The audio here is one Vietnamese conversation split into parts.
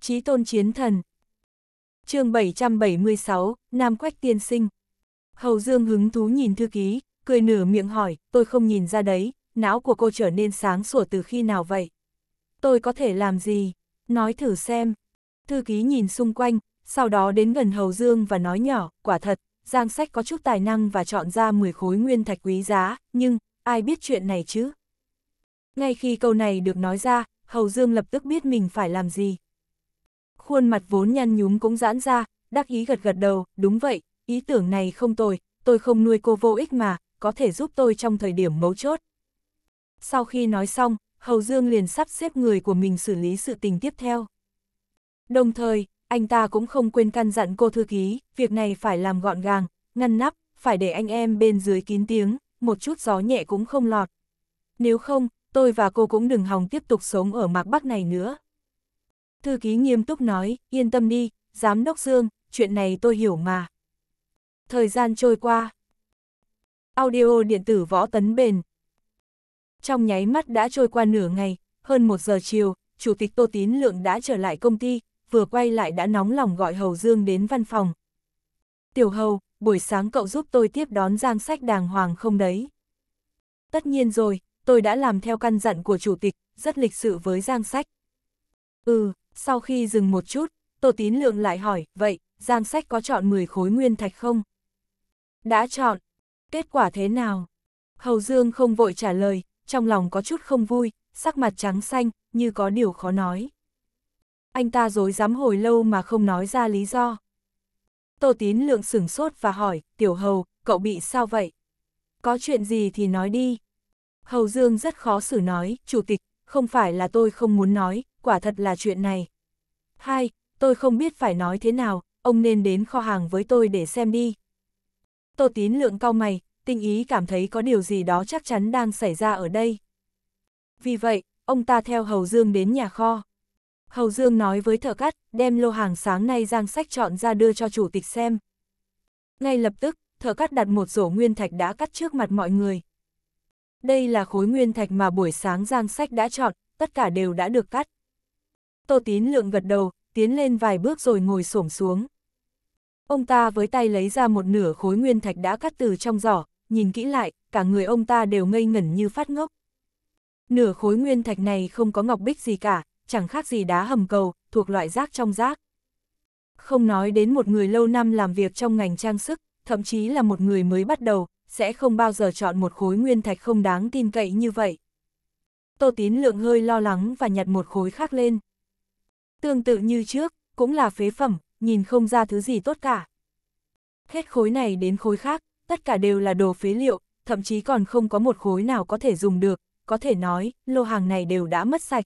Chí tôn chiến thần. chương 776, Nam Quách Tiên Sinh. Hầu Dương hứng thú nhìn thư ký, cười nửa miệng hỏi, tôi không nhìn ra đấy, não của cô trở nên sáng sủa từ khi nào vậy? Tôi có thể làm gì? Nói thử xem. Thư ký nhìn xung quanh, sau đó đến gần Hầu Dương và nói nhỏ, quả thật, Giang Sách có chút tài năng và chọn ra 10 khối nguyên thạch quý giá, nhưng, ai biết chuyện này chứ? Ngay khi câu này được nói ra, Hầu Dương lập tức biết mình phải làm gì. Khuôn mặt vốn nhăn nhúm cũng giãn ra, đắc ý gật gật đầu, đúng vậy, ý tưởng này không tồi, tôi không nuôi cô vô ích mà, có thể giúp tôi trong thời điểm mấu chốt. Sau khi nói xong, Hầu Dương liền sắp xếp người của mình xử lý sự tình tiếp theo. Đồng thời, anh ta cũng không quên căn dặn cô thư ký, việc này phải làm gọn gàng, ngăn nắp, phải để anh em bên dưới kín tiếng, một chút gió nhẹ cũng không lọt. Nếu không, tôi và cô cũng đừng hòng tiếp tục sống ở mạc bắc này nữa thư ký nghiêm túc nói, yên tâm đi, giám đốc Dương, chuyện này tôi hiểu mà. Thời gian trôi qua. Audio điện tử võ tấn bền. Trong nháy mắt đã trôi qua nửa ngày, hơn một giờ chiều, Chủ tịch Tô Tín Lượng đã trở lại công ty, vừa quay lại đã nóng lòng gọi Hầu Dương đến văn phòng. Tiểu Hầu, buổi sáng cậu giúp tôi tiếp đón giang sách đàng hoàng không đấy? Tất nhiên rồi, tôi đã làm theo căn dặn của Chủ tịch, rất lịch sự với giang sách. Ừ, sau khi dừng một chút, Tô Tín Lượng lại hỏi, vậy, Giang Sách có chọn 10 khối nguyên thạch không? Đã chọn. Kết quả thế nào? Hầu Dương không vội trả lời, trong lòng có chút không vui, sắc mặt trắng xanh, như có điều khó nói. Anh ta dối dám hồi lâu mà không nói ra lý do. Tô Tín Lượng sửng sốt và hỏi, Tiểu Hầu, cậu bị sao vậy? Có chuyện gì thì nói đi. Hầu Dương rất khó xử nói, Chủ tịch, không phải là tôi không muốn nói, quả thật là chuyện này. Hai, tôi không biết phải nói thế nào, ông nên đến kho hàng với tôi để xem đi. Tô tín lượng cao mày, tinh ý cảm thấy có điều gì đó chắc chắn đang xảy ra ở đây. Vì vậy, ông ta theo Hầu Dương đến nhà kho. Hầu Dương nói với thợ cắt, đem lô hàng sáng nay giang sách chọn ra đưa cho chủ tịch xem. Ngay lập tức, thợ cắt đặt một rổ nguyên thạch đã cắt trước mặt mọi người. Đây là khối nguyên thạch mà buổi sáng giang sách đã chọn, tất cả đều đã được cắt. Tô Tín Lượng gật đầu, tiến lên vài bước rồi ngồi xổm xuống. Ông ta với tay lấy ra một nửa khối nguyên thạch đã cắt từ trong giỏ, nhìn kỹ lại, cả người ông ta đều ngây ngẩn như phát ngốc. Nửa khối nguyên thạch này không có ngọc bích gì cả, chẳng khác gì đá hầm cầu, thuộc loại rác trong rác. Không nói đến một người lâu năm làm việc trong ngành trang sức, thậm chí là một người mới bắt đầu, sẽ không bao giờ chọn một khối nguyên thạch không đáng tin cậy như vậy. Tô Tín Lượng hơi lo lắng và nhặt một khối khác lên tương tự như trước, cũng là phế phẩm, nhìn không ra thứ gì tốt cả. Hết khối này đến khối khác, tất cả đều là đồ phế liệu, thậm chí còn không có một khối nào có thể dùng được, có thể nói, lô hàng này đều đã mất sạch.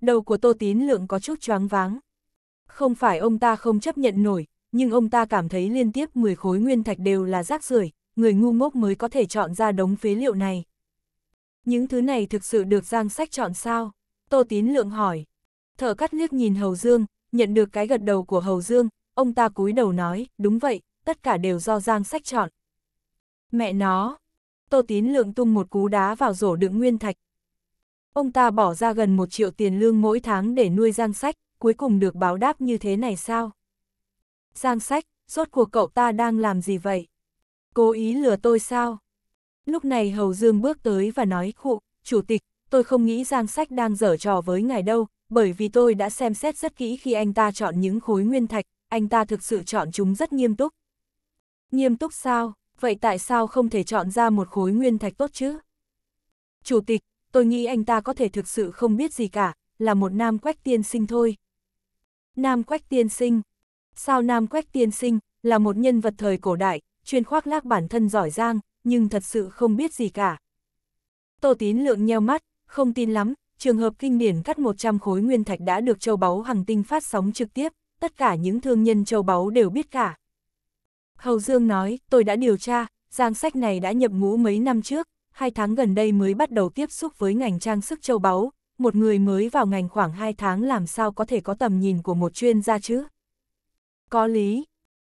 Đầu của Tô Tín Lượng có chút choáng váng. Không phải ông ta không chấp nhận nổi, nhưng ông ta cảm thấy liên tiếp 10 khối nguyên thạch đều là rác rưởi, người ngu ngốc mới có thể chọn ra đống phế liệu này. Những thứ này thực sự được Giang Sách chọn sao? Tô Tín Lượng hỏi. Thở cắt liếc nhìn Hầu Dương, nhận được cái gật đầu của Hầu Dương, ông ta cúi đầu nói, đúng vậy, tất cả đều do Giang sách chọn. Mẹ nó! Tô Tín Lượng tung một cú đá vào rổ đựng nguyên thạch. Ông ta bỏ ra gần một triệu tiền lương mỗi tháng để nuôi Giang sách, cuối cùng được báo đáp như thế này sao? Giang sách, rốt cuộc cậu ta đang làm gì vậy? Cố ý lừa tôi sao? Lúc này Hầu Dương bước tới và nói khụ, chủ tịch, tôi không nghĩ Giang Sách đang dở trò với ngài đâu, bởi vì tôi đã xem xét rất kỹ khi anh ta chọn những khối nguyên thạch, anh ta thực sự chọn chúng rất nghiêm túc. Nghiêm túc sao? Vậy tại sao không thể chọn ra một khối nguyên thạch tốt chứ? Chủ tịch, tôi nghĩ anh ta có thể thực sự không biết gì cả, là một nam quách tiên sinh thôi. Nam quách tiên sinh? Sao nam quách tiên sinh là một nhân vật thời cổ đại, chuyên khoác lác bản thân giỏi giang, nhưng thật sự không biết gì cả? Tô tín lượng nheo mắt, không tin lắm, Trường hợp kinh điển cắt 100 khối nguyên thạch đã được châu báu hằng tinh phát sóng trực tiếp, tất cả những thương nhân châu báu đều biết cả. Hầu Dương nói, tôi đã điều tra, giang sách này đã nhập ngũ mấy năm trước, hai tháng gần đây mới bắt đầu tiếp xúc với ngành trang sức châu báu, một người mới vào ngành khoảng 2 tháng làm sao có thể có tầm nhìn của một chuyên gia chứ? Có lý.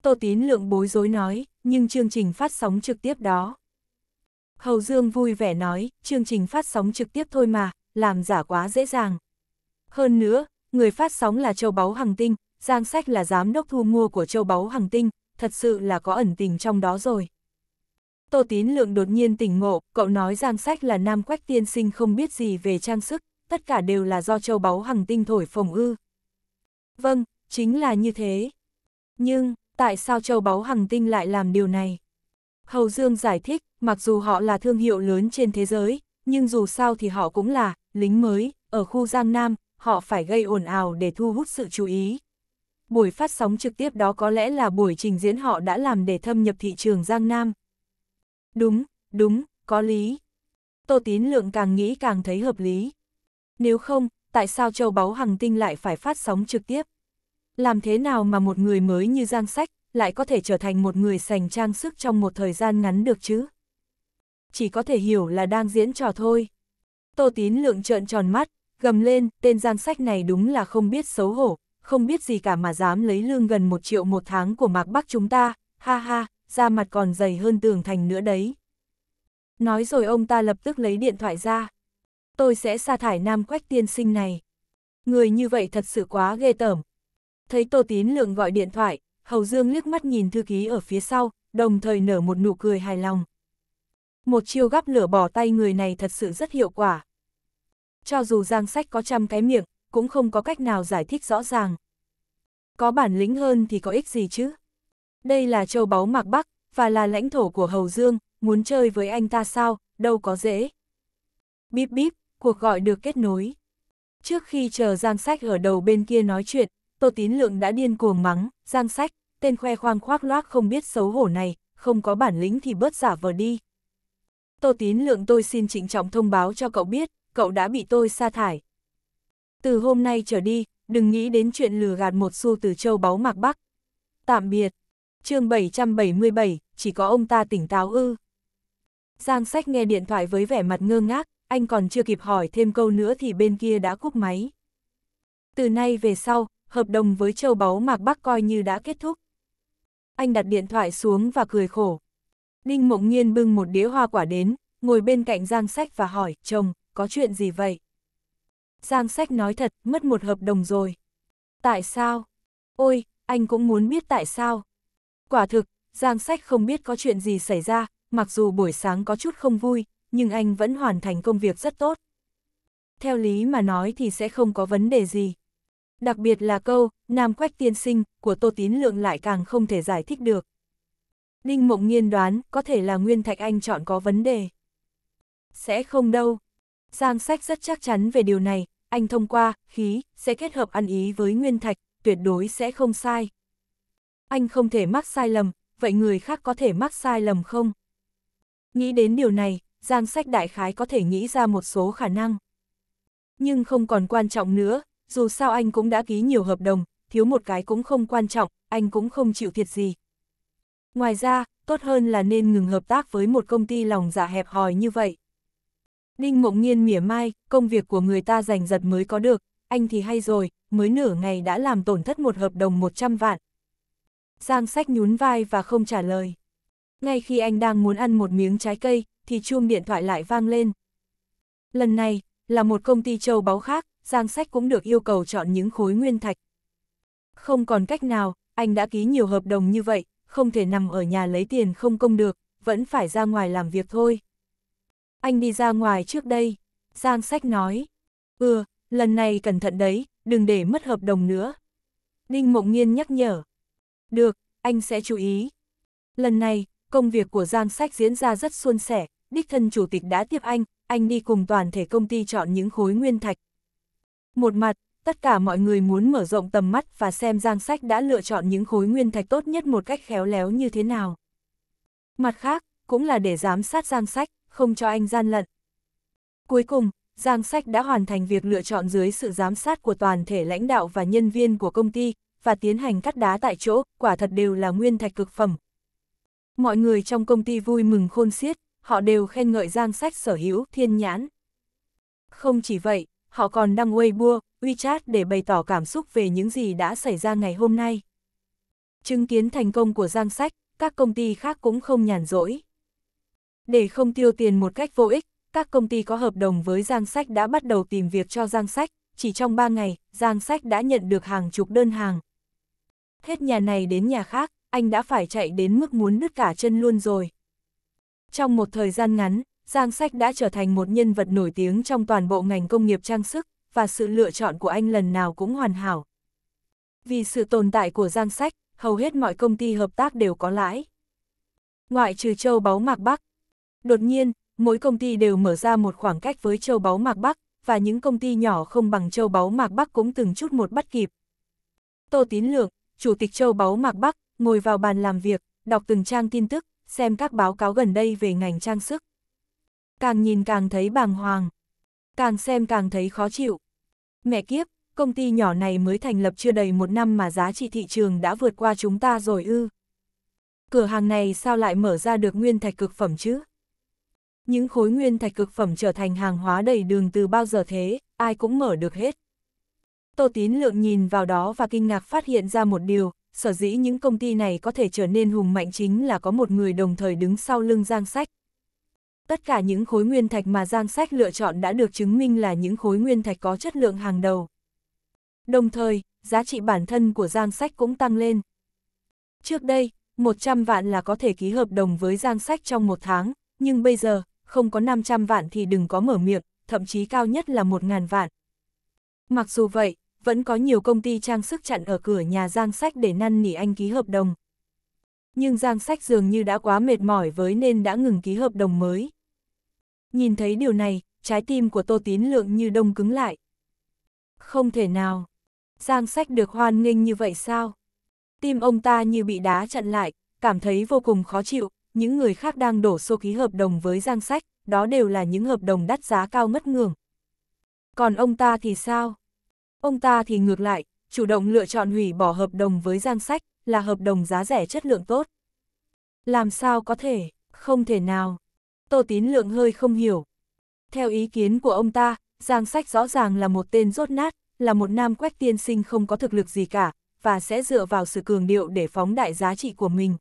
Tô Tín Lượng bối rối nói, nhưng chương trình phát sóng trực tiếp đó. Hầu Dương vui vẻ nói, chương trình phát sóng trực tiếp thôi mà, làm giả quá dễ dàng. Hơn nữa, người phát sóng là châu báu Hằng tinh, Giang Sách là giám đốc thu mua của châu báu Hằng tinh, thật sự là có ẩn tình trong đó rồi. Tô Tín Lượng đột nhiên tỉnh ngộ, cậu nói Giang Sách là nam quách tiên sinh không biết gì về trang sức, tất cả đều là do châu báu Hằng tinh thổi phồng ư. Vâng, chính là như thế. Nhưng, tại sao châu báu Hằng tinh lại làm điều này? Hầu Dương giải thích, mặc dù họ là thương hiệu lớn trên thế giới, nhưng dù sao thì họ cũng là lính mới, ở khu Giang Nam, họ phải gây ồn ào để thu hút sự chú ý. Buổi phát sóng trực tiếp đó có lẽ là buổi trình diễn họ đã làm để thâm nhập thị trường Giang Nam. Đúng, đúng, có lý. Tô Tín Lượng càng nghĩ càng thấy hợp lý. Nếu không, tại sao châu báu hằng tinh lại phải phát sóng trực tiếp? Làm thế nào mà một người mới như Giang Sách lại có thể trở thành một người sành trang sức trong một thời gian ngắn được chứ? chỉ có thể hiểu là đang diễn trò thôi. Tô Tín Lượng trợn tròn mắt, gầm lên, tên giang sách này đúng là không biết xấu hổ, không biết gì cả mà dám lấy lương gần một triệu một tháng của Mạc Bắc chúng ta, ha ha, da mặt còn dày hơn tường thành nữa đấy. Nói rồi ông ta lập tức lấy điện thoại ra. Tôi sẽ sa thải nam quách tiên sinh này. Người như vậy thật sự quá ghê tởm. Thấy Tô Tín Lượng gọi điện thoại, Hầu Dương liếc mắt nhìn thư ký ở phía sau, đồng thời nở một nụ cười hài lòng một chiêu gắp lửa bỏ tay người này thật sự rất hiệu quả. Cho dù giang sách có trăm cái miệng, cũng không có cách nào giải thích rõ ràng. Có bản lĩnh hơn thì có ích gì chứ? Đây là châu báu mạc Bắc, và là lãnh thổ của Hầu Dương, muốn chơi với anh ta sao, đâu có dễ. Bíp bíp, cuộc gọi được kết nối. Trước khi chờ Giang Sách ở đầu bên kia nói chuyện, Tô Tín Lượng đã điên cuồng mắng, Giang Sách, tên khoe khoang khoác loác không biết xấu hổ này, không có bản lĩnh thì bớt giả vờ đi. Tô Tín Lượng tôi xin trịnh trọng thông báo cho cậu biết, cậu đã bị tôi sa thải. Từ hôm nay trở đi, đừng nghĩ đến chuyện lừa gạt một xu từ châu báu mạc Bắc. Tạm biệt. chương 777, chỉ có ông ta tỉnh táo ư. Giang sách nghe điện thoại với vẻ mặt ngơ ngác, anh còn chưa kịp hỏi thêm câu nữa thì bên kia đã cúp máy. Từ nay về sau, hợp đồng với châu báu mạc Bắc coi như đã kết thúc. Anh đặt điện thoại xuống và cười khổ, Ninh Mộng Nhiên bưng một đĩa hoa quả đến, ngồi bên cạnh Giang Sách và hỏi, chồng, có chuyện gì vậy? Giang Sách nói thật, mất một hợp đồng rồi. Tại sao? Ôi, anh cũng muốn biết tại sao. Quả thực, Giang Sách không biết có chuyện gì xảy ra, mặc dù buổi sáng có chút không vui, nhưng anh vẫn hoàn thành công việc rất tốt. Theo lý mà nói thì sẽ không có vấn đề gì. Đặc biệt là câu, Nam Quách tiên sinh, của Tô Tín Lượng lại càng không thể giải thích được. Ninh Mộng Nhiên đoán, có thể là Nguyên Thạch Anh chọn có vấn đề. Sẽ không đâu. Giang sách rất chắc chắn về điều này, anh thông qua, khí, sẽ kết hợp ăn ý với Nguyên Thạch, tuyệt đối sẽ không sai. Anh không thể mắc sai lầm, vậy người khác có thể mắc sai lầm không? Nghĩ đến điều này, Giang sách đại khái có thể nghĩ ra một số khả năng. Nhưng không còn quan trọng nữa, dù sao anh cũng đã ký nhiều hợp đồng, thiếu một cái cũng không quan trọng, anh cũng không chịu thiệt gì, Ngoài ra, tốt hơn là nên ngừng hợp tác với một công ty lòng dạ hẹp hòi như vậy. Đinh Mộng nhiên mỉa mai, công việc của người ta giành giật mới có được, anh thì hay rồi, mới nửa ngày đã làm tổn thất một hợp đồng 100 vạn. Giang sách nhún vai và không trả lời. Ngay khi anh đang muốn ăn một miếng trái cây, thì chuông điện thoại lại vang lên. Lần này, là một công ty châu báu khác, Giang sách cũng được yêu cầu chọn những khối nguyên thạch. Không còn cách nào, anh đã ký nhiều hợp đồng như vậy, không thể nằm ở nhà lấy tiền không công được, vẫn phải ra ngoài làm việc thôi. Anh đi ra ngoài trước đây, Giang Sách nói. Ừ, lần này cẩn thận đấy, đừng để mất hợp đồng nữa. Ninh Mộng Nhiên nhắc nhở. Được, anh sẽ chú ý. Lần này, công việc của Giang Sách diễn ra rất suôn sẻ, đích thân chủ tịch đã tiếp anh, anh đi cùng toàn thể công ty chọn những khối nguyên thạch. Một mặt, tất cả mọi người muốn mở rộng tầm mắt và xem Giang Sách đã lựa chọn những khối nguyên thạch tốt nhất một cách khéo léo như thế nào. Mặt khác, cũng là để giám sát Giang Sách, không cho anh gian lận. Cuối cùng, Giang Sách đã hoàn thành việc lựa chọn dưới sự giám sát của toàn thể lãnh đạo và nhân viên của công ty, và tiến hành cắt đá tại chỗ, quả thật đều là nguyên thạch cực phẩm. Mọi người trong công ty vui mừng khôn xiết, họ đều khen ngợi Giang Sách sở hữu thiên nhãn. Không chỉ vậy, họ còn đăng Weibo, WeChat để bày tỏ cảm xúc về những gì đã xảy ra ngày hôm nay. Chứng kiến thành công của Giang Sách, các công ty khác cũng không nhàn rỗi. Để không tiêu tiền một cách vô ích, các công ty có hợp đồng với Giang Sách đã bắt đầu tìm việc cho Giang Sách, chỉ trong 3 ngày, Giang Sách đã nhận được hàng chục đơn hàng. Hết nhà này đến nhà khác, anh đã phải chạy đến mức muốn đứt cả chân luôn rồi. Trong một thời gian ngắn, Giang Sách đã trở thành một nhân vật nổi tiếng trong toàn bộ ngành công nghiệp trang sức, và sự lựa chọn của anh lần nào cũng hoàn hảo. Vì sự tồn tại của Giang Sách, hầu hết mọi công ty hợp tác đều có lãi. Ngoại trừ châu báu mạc Bắc. Đột nhiên, mỗi công ty đều mở ra một khoảng cách với châu báu mạc Bắc, và những công ty nhỏ không bằng châu báu mạc Bắc cũng từng chút một bắt kịp. Tô Tín Lược, Chủ tịch châu báu mạc Bắc, ngồi vào bàn làm việc, đọc từng trang tin tức, xem các báo cáo gần đây về ngành trang sức, càng nhìn càng thấy bàng hoàng, càng xem càng thấy khó chịu. Mẹ kiếp, công ty nhỏ này mới thành lập chưa đầy một năm mà giá trị thị trường đã vượt qua chúng ta rồi ư. Cửa hàng này sao lại mở ra được nguyên thạch cực phẩm chứ? Những khối nguyên thạch cực phẩm trở thành hàng hóa đầy đường từ bao giờ thế, ai cũng mở được hết. Tô Tín Lượng nhìn vào đó và kinh ngạc phát hiện ra một điều, sở dĩ những công ty này có thể trở nên hùng mạnh chính là có một người đồng thời đứng sau lưng giang sách, Tất cả những khối nguyên thạch mà Giang Sách lựa chọn đã được chứng minh là những khối nguyên thạch có chất lượng hàng đầu. Đồng thời, giá trị bản thân của Giang Sách cũng tăng lên. Trước đây, 100 vạn là có thể ký hợp đồng với Giang Sách trong một tháng, nhưng bây giờ, không có 500 vạn thì đừng có mở miệng, thậm chí cao nhất là 1.000 vạn. Mặc dù vậy, vẫn có nhiều công ty trang sức chặn ở cửa nhà Giang Sách để năn nỉ anh ký hợp đồng. Nhưng Giang Sách dường như đã quá mệt mỏi với nên đã ngừng ký hợp đồng mới. Nhìn thấy điều này, trái tim của Tô Tín Lượng như đông cứng lại. Không thể nào. Giang sách được hoan nghênh như vậy sao? Tim ông ta như bị đá chặn lại, cảm thấy vô cùng khó chịu. Những người khác đang đổ xô ký hợp đồng với Giang sách, đó đều là những hợp đồng đắt giá cao ngất ngường. Còn ông ta thì sao? Ông ta thì ngược lại, chủ động lựa chọn hủy bỏ hợp đồng với Giang sách, là hợp đồng giá rẻ chất lượng tốt. Làm sao có thể, không thể nào. Tô Tín Lượng hơi không hiểu. Theo ý kiến của ông ta, Giang Sách rõ ràng là một tên rốt nát, là một nam quách tiên sinh không có thực lực gì cả, và sẽ dựa vào sự cường điệu để phóng đại giá trị của mình.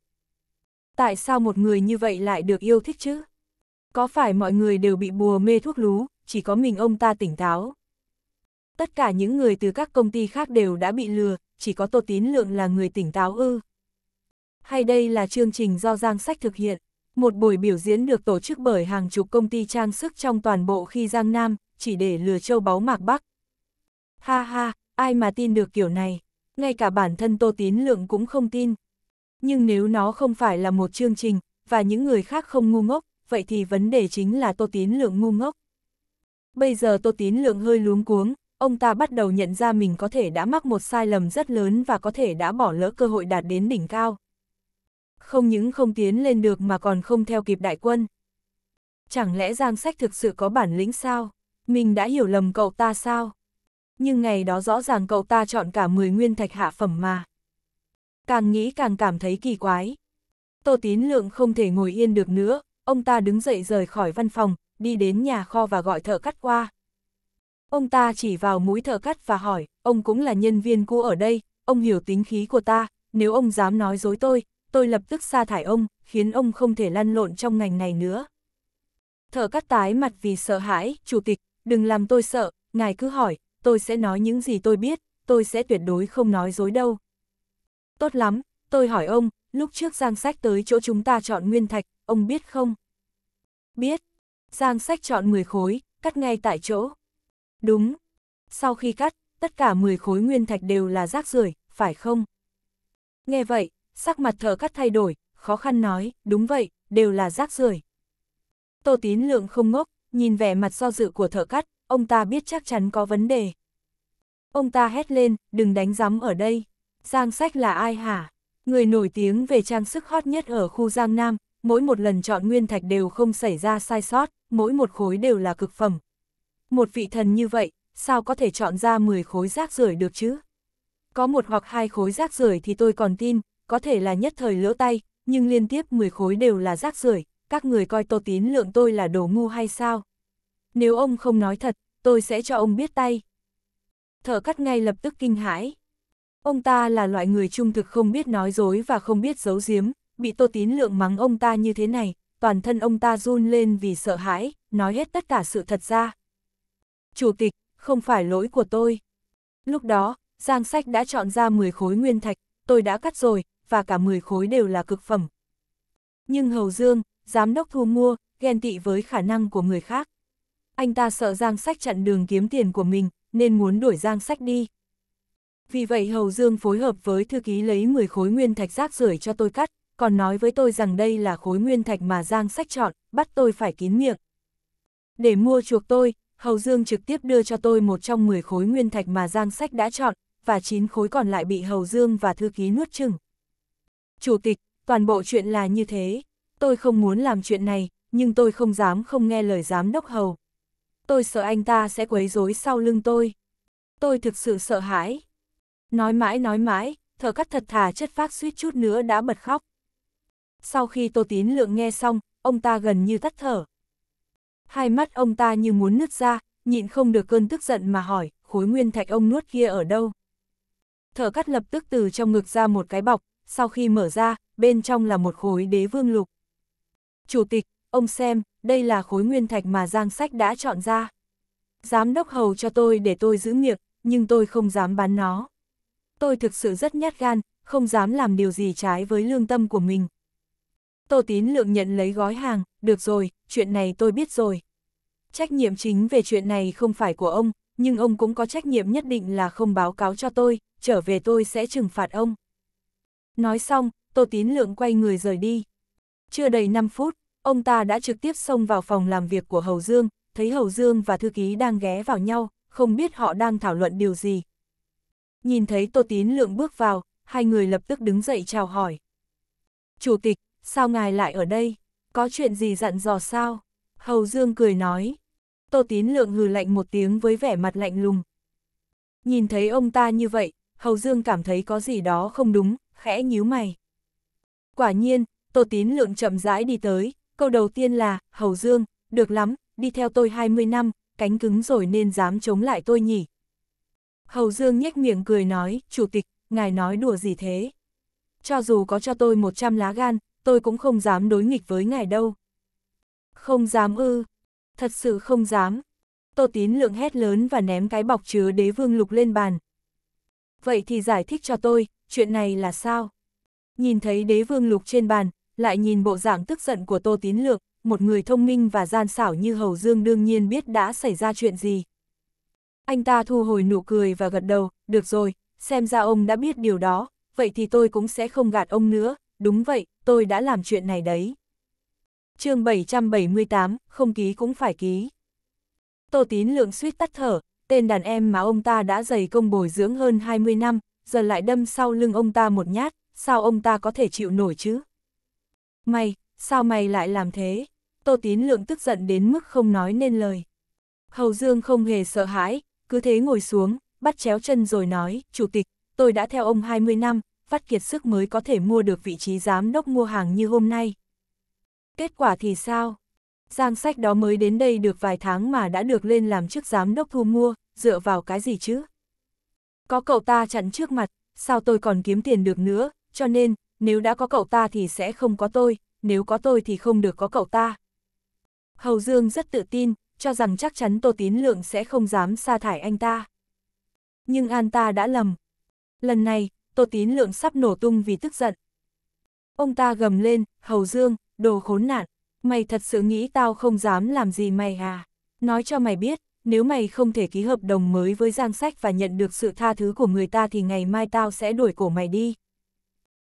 Tại sao một người như vậy lại được yêu thích chứ? Có phải mọi người đều bị bùa mê thuốc lú, chỉ có mình ông ta tỉnh táo? Tất cả những người từ các công ty khác đều đã bị lừa, chỉ có Tô Tín Lượng là người tỉnh táo ư. Hay đây là chương trình do Giang Sách thực hiện? Một buổi biểu diễn được tổ chức bởi hàng chục công ty trang sức trong toàn bộ khi Giang Nam, chỉ để lừa châu báu mạc Bắc. Ha ha, ai mà tin được kiểu này, ngay cả bản thân Tô Tín Lượng cũng không tin. Nhưng nếu nó không phải là một chương trình, và những người khác không ngu ngốc, vậy thì vấn đề chính là Tô Tín Lượng ngu ngốc. Bây giờ Tô Tín Lượng hơi luống cuống, ông ta bắt đầu nhận ra mình có thể đã mắc một sai lầm rất lớn và có thể đã bỏ lỡ cơ hội đạt đến đỉnh cao không những không tiến lên được mà còn không theo kịp đại quân. Chẳng lẽ Giang Sách thực sự có bản lĩnh sao? Mình đã hiểu lầm cậu ta sao? Nhưng ngày đó rõ ràng cậu ta chọn cả 10 nguyên thạch hạ phẩm mà. Càng nghĩ càng cảm thấy kỳ quái. Tô Tín Lượng không thể ngồi yên được nữa, ông ta đứng dậy rời khỏi văn phòng, đi đến nhà kho và gọi thợ cắt qua. Ông ta chỉ vào mũi thợ cắt và hỏi, ông cũng là nhân viên cũ ở đây, ông hiểu tính khí của ta, nếu ông dám nói dối tôi, tôi lập tức sa thải ông, khiến ông không thể lăn lộn trong ngành này nữa. Thở cắt tái mặt vì sợ hãi, chủ tịch, đừng làm tôi sợ, ngài cứ hỏi, tôi sẽ nói những gì tôi biết, tôi sẽ tuyệt đối không nói dối đâu. Tốt lắm, tôi hỏi ông, lúc trước Giang Sách tới chỗ chúng ta chọn nguyên thạch, ông biết không? Biết. Giang Sách chọn 10 khối, cắt ngay tại chỗ. Đúng. Sau khi cắt, tất cả 10 khối nguyên thạch đều là rác rưởi, phải không? Nghe vậy, sắc mặt thờ cắt thay đổi, khó khăn nói, đúng vậy, đều là rác rưởi. Tô tín lượng không ngốc, nhìn vẻ mặt do dự của thợ cắt, ông ta biết chắc chắn có vấn đề. Ông ta hét lên, đừng đánh giám ở đây. Giang sách là ai hả? Người nổi tiếng về trang sức hot nhất ở khu Giang Nam, mỗi một lần chọn nguyên thạch đều không xảy ra sai sót, mỗi một khối đều là cực phẩm. Một vị thần như vậy, sao có thể chọn ra 10 khối rác rưởi được chứ? Có một hoặc hai khối rác rưởi thì tôi còn tin, có thể là nhất thời lỡ tay, nhưng liên tiếp 10 khối đều là rác rưởi các người coi tô tín lượng tôi là đồ ngu hay sao? Nếu ông không nói thật, tôi sẽ cho ông biết tay. Thở cắt ngay lập tức kinh hãi. Ông ta là loại người trung thực không biết nói dối và không biết giấu giếm, bị tô tín lượng mắng ông ta như thế này, toàn thân ông ta run lên vì sợ hãi, nói hết tất cả sự thật ra. Chủ tịch, không phải lỗi của tôi. Lúc đó, Giang Sách đã chọn ra 10 khối nguyên thạch, tôi đã cắt rồi, và cả 10 khối đều là cực phẩm. Nhưng Hầu Dương, giám đốc thu mua, ghen tị với khả năng của người khác. Anh ta sợ Giang Sách chặn đường kiếm tiền của mình, nên muốn đuổi Giang Sách đi. Vì vậy Hầu Dương phối hợp với thư ký lấy 10 khối nguyên thạch rác rưởi cho tôi cắt, còn nói với tôi rằng đây là khối nguyên thạch mà Giang Sách chọn, bắt tôi phải kín miệng. Để mua chuộc tôi, Hầu Dương trực tiếp đưa cho tôi một trong 10 khối nguyên thạch mà Giang Sách đã chọn, và 9 khối còn lại bị Hầu Dương và thư ký nuốt chừng. Chủ tịch, toàn bộ chuyện là như thế. Tôi không muốn làm chuyện này, nhưng tôi không dám không nghe lời giám đốc hầu. Tôi sợ anh ta sẽ quấy rối sau lưng tôi. Tôi thực sự sợ hãi. Nói mãi nói mãi, thở cắt thật thà chất phát suýt chút nữa đã bật khóc. Sau khi Tô Tín Lượng nghe xong, ông ta gần như tắt thở. Hai mắt ông ta như muốn nứt ra, nhịn không được cơn tức giận mà hỏi, khối nguyên thạch ông nuốt kia ở đâu? Thở cắt lập tức từ trong ngực ra một cái bọc, sau khi mở ra, bên trong là một khối đế vương lục. Chủ tịch, ông xem, đây là khối nguyên thạch mà Giang Sách đã chọn ra. Giám đốc hầu cho tôi để tôi giữ miệng, nhưng tôi không dám bán nó. Tôi thực sự rất nhát gan, không dám làm điều gì trái với lương tâm của mình. Tô Tín Lượng nhận lấy gói hàng, được rồi, chuyện này tôi biết rồi. Trách nhiệm chính về chuyện này không phải của ông, nhưng ông cũng có trách nhiệm nhất định là không báo cáo cho tôi, trở về tôi sẽ trừng phạt ông. Nói xong, Tô Tín Lượng quay người rời đi. Chưa đầy 5 phút, ông ta đã trực tiếp xông vào phòng làm việc của Hầu Dương, thấy Hầu Dương và thư ký đang ghé vào nhau, không biết họ đang thảo luận điều gì. Nhìn thấy Tô Tín Lượng bước vào, hai người lập tức đứng dậy chào hỏi. Chủ tịch, sao ngài lại ở đây? Có chuyện gì dặn dò sao? Hầu Dương cười nói. Tô Tín Lượng hừ lạnh một tiếng với vẻ mặt lạnh lùng. Nhìn thấy ông ta như vậy, Hầu Dương cảm thấy có gì đó không đúng, khẽ nhíu mày. Quả nhiên, Tô Tín Lượng chậm rãi đi tới, câu đầu tiên là, Hầu Dương, được lắm, đi theo tôi 20 năm, cánh cứng rồi nên dám chống lại tôi nhỉ. Hầu Dương nhếch miệng cười nói, Chủ tịch, ngài nói đùa gì thế? Cho dù có cho tôi 100 lá gan, tôi cũng không dám đối nghịch với ngài đâu. Không dám ư, thật sự không dám. Tô Tín Lượng hét lớn và ném cái bọc chứa đế vương lục lên bàn. Vậy thì giải thích cho tôi, chuyện này là sao? Nhìn thấy đế vương lục trên bàn, lại nhìn bộ dạng tức giận của Tô Tín Lược, một người thông minh và gian xảo như Hầu Dương đương nhiên biết đã xảy ra chuyện gì. Anh ta thu hồi nụ cười và gật đầu, được rồi, xem ra ông đã biết điều đó, vậy thì tôi cũng sẽ không gạt ông nữa, đúng vậy, tôi đã làm chuyện này đấy. chương 778, không ký cũng phải ký. Tô Tín Lượng suýt tắt thở, tên đàn em mà ông ta đã dày công bồi dưỡng hơn 20 năm, giờ lại đâm sau lưng ông ta một nhát, sao ông ta có thể chịu nổi chứ? Mày, sao mày lại làm thế? Tô Tín Lượng tức giận đến mức không nói nên lời. Hầu Dương không hề sợ hãi, cứ thế ngồi xuống, bắt chéo chân rồi nói, Chủ tịch, tôi đã theo ông 20 năm, phát kiệt sức mới có thể mua được vị trí giám đốc mua hàng như hôm nay. Kết quả thì sao? Giang sách đó mới đến đây được vài tháng mà đã được lên làm chức giám đốc thu mua, dựa vào cái gì chứ? Có cậu ta chắn trước mặt, sao tôi còn kiếm tiền được nữa, cho nên, nếu đã có cậu ta thì sẽ không có tôi, nếu có tôi thì không được có cậu ta. Hầu Dương rất tự tin, cho rằng chắc chắn Tô Tín Lượng sẽ không dám sa thải anh ta. Nhưng An ta đã lầm. Lần này, Tô Tín Lượng sắp nổ tung vì tức giận. Ông ta gầm lên, Hầu Dương, đồ khốn nạn, mày thật sự nghĩ tao không dám làm gì mày à? Nói cho mày biết, nếu mày không thể ký hợp đồng mới với Giang Sách và nhận được sự tha thứ của người ta thì ngày mai tao sẽ đuổi cổ mày đi.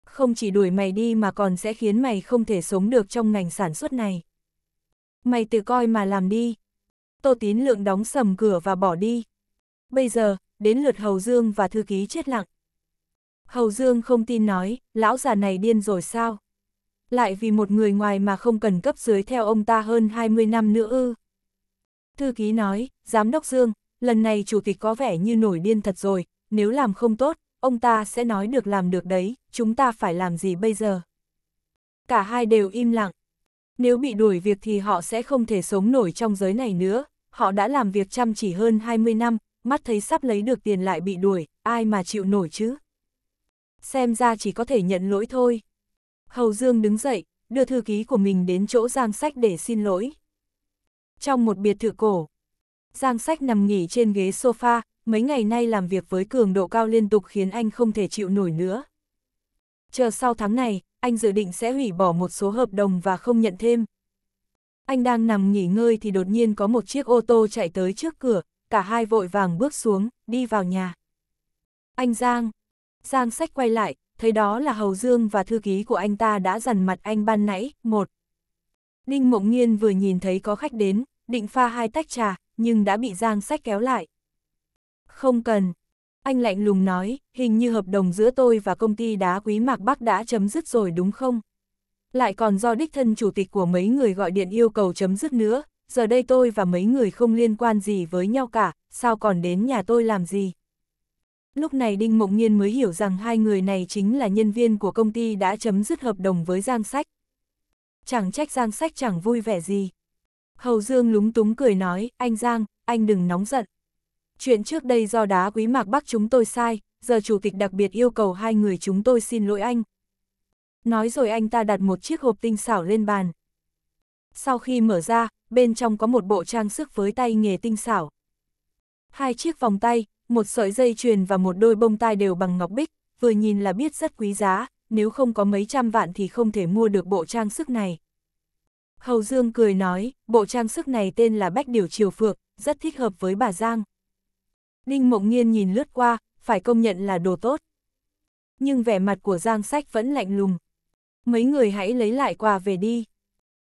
Không chỉ đuổi mày đi mà còn sẽ khiến mày không thể sống được trong ngành sản xuất này. Mày tự coi mà làm đi. Tô Tín Lượng đóng sầm cửa và bỏ đi. Bây giờ, đến lượt Hầu Dương và thư ký chết lặng. Hầu Dương không tin nói, lão già này điên rồi sao? Lại vì một người ngoài mà không cần cấp dưới theo ông ta hơn 20 năm nữa ư? Thư ký nói, Giám đốc Dương, lần này chủ tịch có vẻ như nổi điên thật rồi, nếu làm không tốt, ông ta sẽ nói được làm được đấy, chúng ta phải làm gì bây giờ? Cả hai đều im lặng. Nếu bị đuổi việc thì họ sẽ không thể sống nổi trong giới này nữa, họ đã làm việc chăm chỉ hơn 20 năm, mắt thấy sắp lấy được tiền lại bị đuổi, ai mà chịu nổi chứ? Xem ra chỉ có thể nhận lỗi thôi. Hầu Dương đứng dậy, đưa thư ký của mình đến chỗ Giang Sách để xin lỗi trong một biệt thự cổ. Giang sách nằm nghỉ trên ghế sofa, mấy ngày nay làm việc với cường độ cao liên tục khiến anh không thể chịu nổi nữa. Chờ sau tháng này, anh dự định sẽ hủy bỏ một số hợp đồng và không nhận thêm. Anh đang nằm nghỉ ngơi thì đột nhiên có một chiếc ô tô chạy tới trước cửa, cả hai vội vàng bước xuống, đi vào nhà. Anh Giang! Giang sách quay lại, thấy đó là Hầu Dương và thư ký của anh ta đã dằn mặt anh ban nãy, một. Ninh Mộng Nghiên vừa nhìn thấy có khách đến, định pha hai tách trà, nhưng đã bị Giang Sách kéo lại. Không cần. Anh lạnh lùng nói, hình như hợp đồng giữa tôi và công ty đá quý Mạc Bắc đã chấm dứt rồi đúng không? Lại còn do đích thân chủ tịch của mấy người gọi điện yêu cầu chấm dứt nữa, giờ đây tôi và mấy người không liên quan gì với nhau cả, sao còn đến nhà tôi làm gì? Lúc này Đinh Mộng Nhiên mới hiểu rằng hai người này chính là nhân viên của công ty đã chấm dứt hợp đồng với Giang Sách. Chẳng trách Giang Sách chẳng vui vẻ gì, Hầu Dương lúng túng cười nói, anh Giang, anh đừng nóng giận. Chuyện trước đây do đá quý mạc bắc chúng tôi sai, giờ chủ tịch đặc biệt yêu cầu hai người chúng tôi xin lỗi anh. Nói rồi anh ta đặt một chiếc hộp tinh xảo lên bàn. Sau khi mở ra, bên trong có một bộ trang sức với tay nghề tinh xảo. Hai chiếc vòng tay, một sợi dây chuyền và một đôi bông tai đều bằng ngọc bích, vừa nhìn là biết rất quý giá, nếu không có mấy trăm vạn thì không thể mua được bộ trang sức này. Hầu Dương cười nói, bộ trang sức này tên là Bách Điều Triều Phược, rất thích hợp với bà Giang. Ninh Mộng Nghiên nhìn lướt qua, phải công nhận là đồ tốt. Nhưng vẻ mặt của Giang Sách vẫn lạnh lùng. Mấy người hãy lấy lại quà về đi.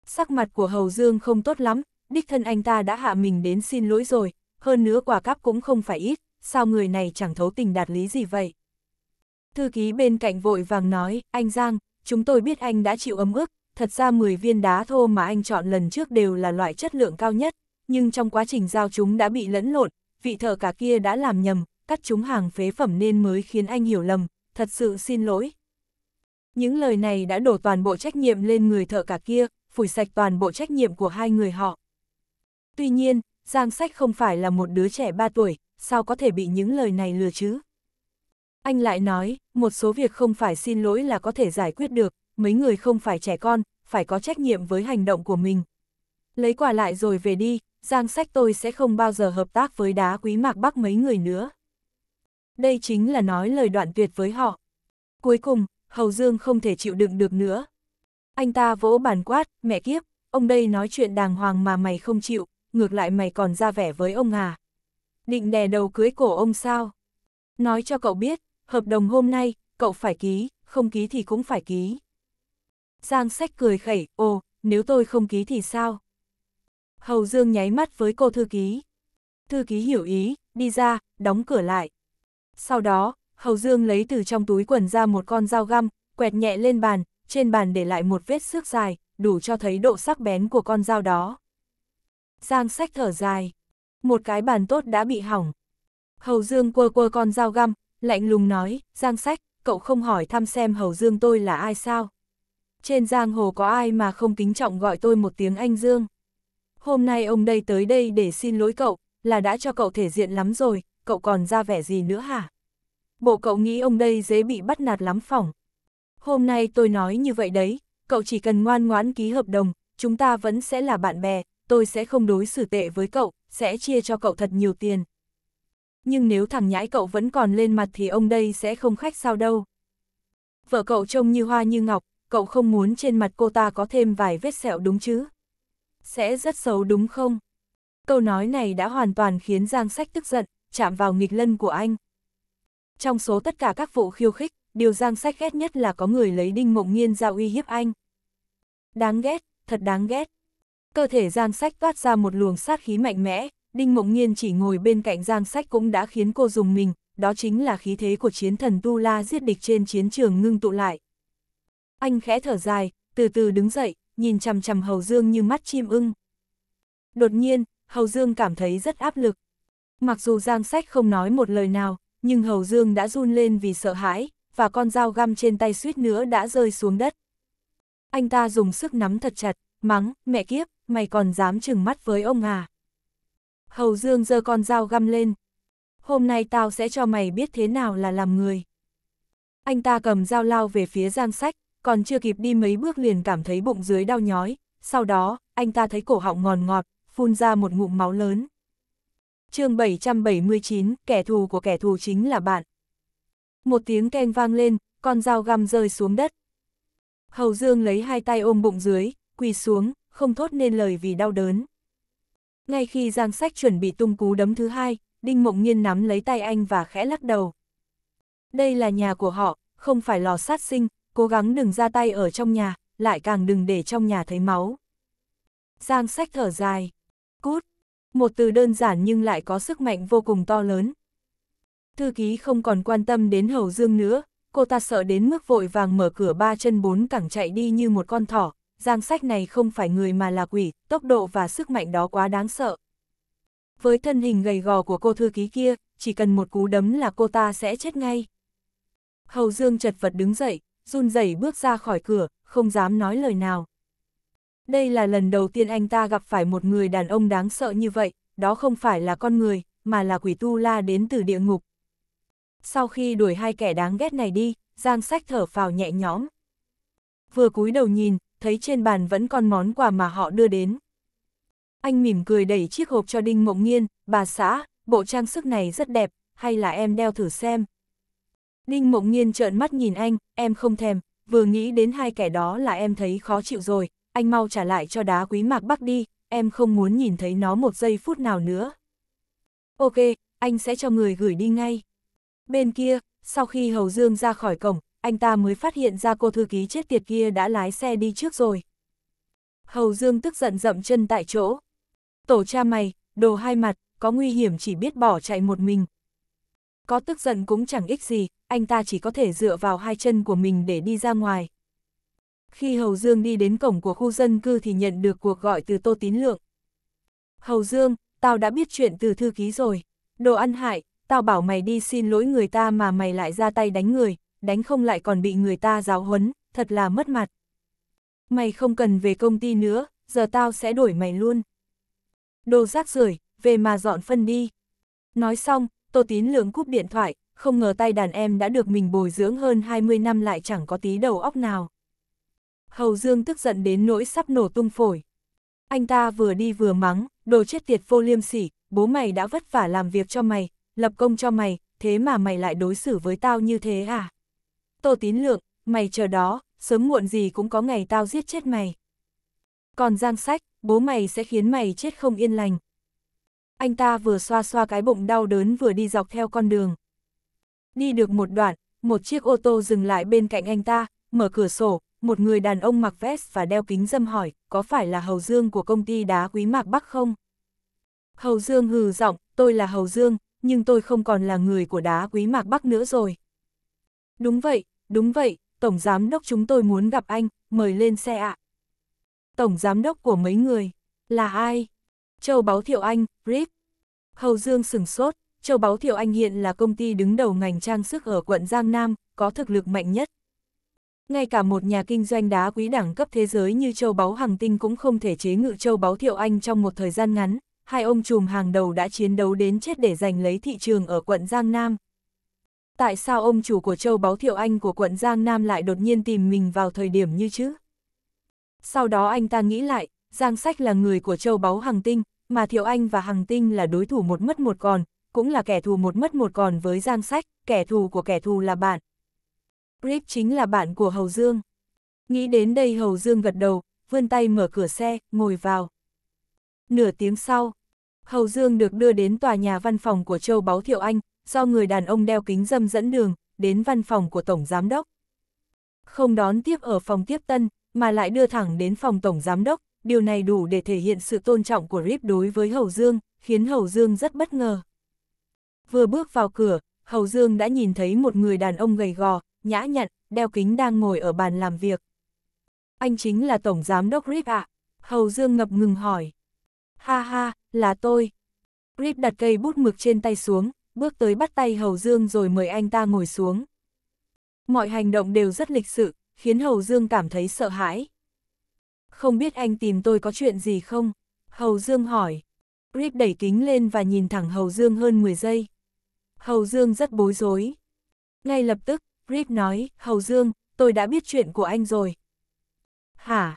Sắc mặt của Hầu Dương không tốt lắm, đích thân anh ta đã hạ mình đến xin lỗi rồi, hơn nữa quà cắp cũng không phải ít, sao người này chẳng thấu tình đạt lý gì vậy. Thư ký bên cạnh vội vàng nói, anh Giang, chúng tôi biết anh đã chịu ấm ức, thật ra 10 viên đá thô mà anh chọn lần trước đều là loại chất lượng cao nhất, nhưng trong quá trình giao chúng đã bị lẫn lộn, vị thợ cả kia đã làm nhầm, cắt chúng hàng phế phẩm nên mới khiến anh hiểu lầm, thật sự xin lỗi. Những lời này đã đổ toàn bộ trách nhiệm lên người thợ cả kia, phủi sạch toàn bộ trách nhiệm của hai người họ. Tuy nhiên, Giang Sách không phải là một đứa trẻ 3 tuổi, sao có thể bị những lời này lừa chứ? Anh lại nói, một số việc không phải xin lỗi là có thể giải quyết được, mấy người không phải trẻ con, phải có trách nhiệm với hành động của mình. Lấy quà lại rồi về đi, giang sách tôi sẽ không bao giờ hợp tác với đá quý mạc bắc mấy người nữa. Đây chính là nói lời đoạn tuyệt với họ. Cuối cùng, Hầu Dương không thể chịu đựng được nữa. Anh ta vỗ bàn quát, mẹ kiếp, ông đây nói chuyện đàng hoàng mà mày không chịu, ngược lại mày còn ra vẻ với ông à. Định đè đầu cưới cổ ông sao? Nói cho cậu biết, hợp đồng hôm nay, cậu phải ký, không ký thì cũng phải ký. Giang sách cười khẩy, ồ, nếu tôi không ký thì sao? Hầu Dương nháy mắt với cô thư ký. Thư ký hiểu ý, đi ra, đóng cửa lại. Sau đó, Hầu Dương lấy từ trong túi quần ra một con dao găm, quẹt nhẹ lên bàn, trên bàn để lại một vết xước dài, đủ cho thấy độ sắc bén của con dao đó. Giang sách thở dài. Một cái bàn tốt đã bị hỏng. Hầu Dương quơ quơ con dao găm, lạnh lùng nói, Giang sách, cậu không hỏi thăm xem Hầu Dương tôi là ai sao? trên giang hồ có ai mà không kính trọng gọi tôi một tiếng anh Dương. Hôm nay ông đây tới đây để xin lỗi cậu, là đã cho cậu thể diện lắm rồi, cậu còn ra vẻ gì nữa hả? Bộ cậu nghĩ ông đây dễ bị bắt nạt lắm phỏng. Hôm nay tôi nói như vậy đấy, cậu chỉ cần ngoan ngoãn ký hợp đồng, chúng ta vẫn sẽ là bạn bè, tôi sẽ không đối xử tệ với cậu, sẽ chia cho cậu thật nhiều tiền. Nhưng nếu thằng nhãi cậu vẫn còn lên mặt thì ông đây sẽ không khách sao đâu. Vợ cậu trông như hoa như ngọc, cậu không muốn trên mặt cô ta có thêm vài vết sẹo đúng chứ? Sẽ rất xấu đúng không? Câu nói này đã hoàn toàn khiến Giang Sách tức giận, chạm vào nghịch lân của anh. Trong số tất cả các vụ khiêu khích, điều Giang Sách ghét nhất là có người lấy Đinh Mộng nhiên ra uy hiếp anh. Đáng ghét, thật đáng ghét. Cơ thể Giang Sách toát ra một luồng sát khí mạnh mẽ, Đinh Mộng nhiên chỉ ngồi bên cạnh Giang Sách cũng đã khiến cô dùng mình, đó chính là khí thế của chiến thần Tu La giết địch trên chiến trường ngưng tụ lại. Anh khẽ thở dài, từ từ đứng dậy, nhìn chằm chằm Hầu Dương như mắt chim ưng. Đột nhiên, Hầu Dương cảm thấy rất áp lực. Mặc dù Giang Sách không nói một lời nào, nhưng Hầu Dương đã run lên vì sợ hãi, và con dao găm trên tay suýt nữa đã rơi xuống đất. Anh ta dùng sức nắm thật chặt, mắng, mẹ kiếp, mày còn dám chừng mắt với ông à. Hầu Dương giơ con dao găm lên. Hôm nay tao sẽ cho mày biết thế nào là làm người. Anh ta cầm dao lao về phía Giang Sách, còn chưa kịp đi mấy bước liền cảm thấy bụng dưới đau nhói, sau đó, anh ta thấy cổ họng ngòn ngọt, phun ra một ngụm máu lớn. chương 779, kẻ thù của kẻ thù chính là bạn. Một tiếng keng vang lên, con dao găm rơi xuống đất. Hầu Dương lấy hai tay ôm bụng dưới, quỳ xuống, không thốt nên lời vì đau đớn. Ngay khi Giang Sách chuẩn bị tung cú đấm thứ hai, Đinh Mộng Nhiên nắm lấy tay anh và khẽ lắc đầu. Đây là nhà của họ, không phải lò sát sinh, cố gắng đừng ra tay ở trong nhà, lại càng đừng để trong nhà thấy máu. Giang sách thở dài. Cút. Một từ đơn giản nhưng lại có sức mạnh vô cùng to lớn. Thư ký không còn quan tâm đến Hầu Dương nữa, cô ta sợ đến mức vội vàng mở cửa ba chân bốn cẳng chạy đi như một con thỏ. Giang sách này không phải người mà là quỷ, tốc độ và sức mạnh đó quá đáng sợ. Với thân hình gầy gò của cô thư ký kia, chỉ cần một cú đấm là cô ta sẽ chết ngay. Hầu Dương chật vật đứng dậy, run rẩy bước ra khỏi cửa, không dám nói lời nào. Đây là lần đầu tiên anh ta gặp phải một người đàn ông đáng sợ như vậy, đó không phải là con người, mà là quỷ tu la đến từ địa ngục. Sau khi đuổi hai kẻ đáng ghét này đi, Giang Sách thở phào nhẹ nhõm. Vừa cúi đầu nhìn, thấy trên bàn vẫn còn món quà mà họ đưa đến. Anh mỉm cười đẩy chiếc hộp cho Đinh Mộng Nghiên, bà xã, bộ trang sức này rất đẹp, hay là em đeo thử xem, Ninh Mộng Nhiên trợn mắt nhìn anh, em không thèm, vừa nghĩ đến hai kẻ đó là em thấy khó chịu rồi, anh mau trả lại cho đá quý mạc bắc đi, em không muốn nhìn thấy nó một giây phút nào nữa. Ok, anh sẽ cho người gửi đi ngay. Bên kia, sau khi Hầu Dương ra khỏi cổng, anh ta mới phát hiện ra cô thư ký chết tiệt kia đã lái xe đi trước rồi. Hầu Dương tức giận dậm chân tại chỗ. Tổ cha mày, đồ hai mặt, có nguy hiểm chỉ biết bỏ chạy một mình, có tức giận cũng chẳng ích gì, anh ta chỉ có thể dựa vào hai chân của mình để đi ra ngoài. Khi Hầu Dương đi đến cổng của khu dân cư thì nhận được cuộc gọi từ Tô Tín Lượng. Hầu Dương, tao đã biết chuyện từ thư ký rồi. Đồ ăn hại, tao bảo mày đi xin lỗi người ta mà mày lại ra tay đánh người, đánh không lại còn bị người ta giáo huấn, thật là mất mặt. Mày không cần về công ty nữa, giờ tao sẽ đuổi mày luôn. Đồ rác rưởi, về mà dọn phân đi. Nói xong, Tô Tín Lượng cúp điện thoại, không ngờ tay đàn em đã được mình bồi dưỡng hơn 20 năm lại chẳng có tí đầu óc nào. Hầu Dương tức giận đến nỗi sắp nổ tung phổi. Anh ta vừa đi vừa mắng, đồ chết tiệt vô liêm sỉ, bố mày đã vất vả làm việc cho mày, lập công cho mày, thế mà mày lại đối xử với tao như thế à? Tô Tín Lượng, mày chờ đó, sớm muộn gì cũng có ngày tao giết chết mày. Còn Giang Sách, bố mày sẽ khiến mày chết không yên lành, anh ta vừa xoa xoa cái bụng đau đớn vừa đi dọc theo con đường. Đi được một đoạn, một chiếc ô tô dừng lại bên cạnh anh ta, mở cửa sổ, một người đàn ông mặc vest và đeo kính dâm hỏi, có phải là Hầu Dương của công ty đá quý Mạc Bắc không? Hầu Dương hừ giọng, tôi là Hầu Dương, nhưng tôi không còn là người của đá quý Mạc Bắc nữa rồi. Đúng vậy, đúng vậy, Tổng Giám Đốc chúng tôi muốn gặp anh, mời lên xe ạ. Tổng Giám Đốc của mấy người, là ai? Châu Báu Thiệu Anh, RIP. Hầu Dương sừng sốt, Châu Báu Thiệu Anh hiện là công ty đứng đầu ngành trang sức ở quận Giang Nam, có thực lực mạnh nhất. Ngay cả một nhà kinh doanh đá quý đẳng cấp thế giới như Châu Báu Hằng Tinh cũng không thể chế ngự Châu Báu Thiệu Anh trong một thời gian ngắn, hai ông trùm hàng đầu đã chiến đấu đến chết để giành lấy thị trường ở quận Giang Nam. Tại sao ông chủ của Châu Báu Thiệu Anh của quận Giang Nam lại đột nhiên tìm mình vào thời điểm như chứ? Sau đó anh ta nghĩ lại, Giang Sách là người của châu báu Hằng Tinh, mà Thiệu Anh và Hằng Tinh là đối thủ một mất một còn, cũng là kẻ thù một mất một còn với Giang Sách, kẻ thù của kẻ thù là bạn. Rip chính là bạn của Hầu Dương. Nghĩ đến đây Hầu Dương gật đầu, vươn tay mở cửa xe, ngồi vào. Nửa tiếng sau, Hầu Dương được đưa đến tòa nhà văn phòng của châu báu Thiệu Anh, do người đàn ông đeo kính dâm dẫn đường, đến văn phòng của Tổng Giám Đốc. Không đón tiếp ở phòng tiếp tân, mà lại đưa thẳng đến phòng Tổng Giám Đốc, điều này đủ để thể hiện sự tôn trọng của Rip đối với Hầu Dương, khiến Hầu Dương rất bất ngờ. Vừa bước vào cửa, Hầu Dương đã nhìn thấy một người đàn ông gầy gò, nhã nhặn, đeo kính đang ngồi ở bàn làm việc. Anh chính là Tổng Giám đốc Rip ạ? À? Hầu Dương ngập ngừng hỏi. Ha ha, là tôi. Rip đặt cây bút mực trên tay xuống, bước tới bắt tay Hầu Dương rồi mời anh ta ngồi xuống. Mọi hành động đều rất lịch sự, khiến Hầu Dương cảm thấy sợ hãi không biết anh tìm tôi có chuyện gì không? Hầu Dương hỏi. Rip đẩy kính lên và nhìn thẳng Hầu Dương hơn 10 giây. Hầu Dương rất bối rối. Ngay lập tức, Rip nói, Hầu Dương, tôi đã biết chuyện của anh rồi. Hả?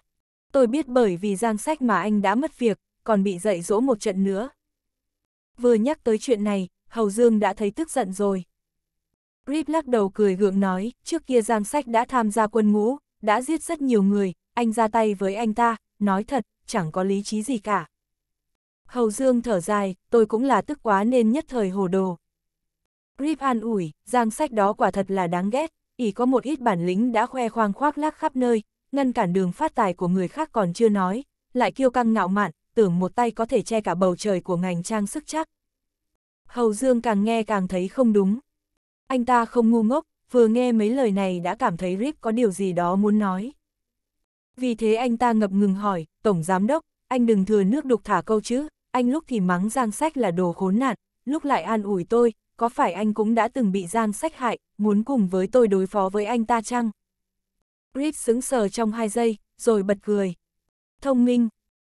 Tôi biết bởi vì giang sách mà anh đã mất việc, còn bị dạy dỗ một trận nữa. Vừa nhắc tới chuyện này, Hầu Dương đã thấy tức giận rồi. Rip lắc đầu cười gượng nói, trước kia giang sách đã tham gia quân ngũ, đã giết rất nhiều người, anh ra tay với anh ta, nói thật, chẳng có lý trí gì cả. Hầu Dương thở dài, tôi cũng là tức quá nên nhất thời hồ đồ. Rip an ủi, giang sách đó quả thật là đáng ghét, ỉ có một ít bản lĩnh đã khoe khoang khoác lác khắp nơi, ngăn cản đường phát tài của người khác còn chưa nói, lại kiêu căng ngạo mạn, tưởng một tay có thể che cả bầu trời của ngành trang sức chắc. Hầu Dương càng nghe càng thấy không đúng. Anh ta không ngu ngốc, vừa nghe mấy lời này đã cảm thấy Rip có điều gì đó muốn nói. Vì thế anh ta ngập ngừng hỏi, Tổng Giám Đốc, anh đừng thừa nước đục thả câu chứ, anh lúc thì mắng Giang Sách là đồ khốn nạn, lúc lại an ủi tôi, có phải anh cũng đã từng bị Giang Sách hại, muốn cùng với tôi đối phó với anh ta chăng? Rip sững sờ trong hai giây, rồi bật cười. Thông minh.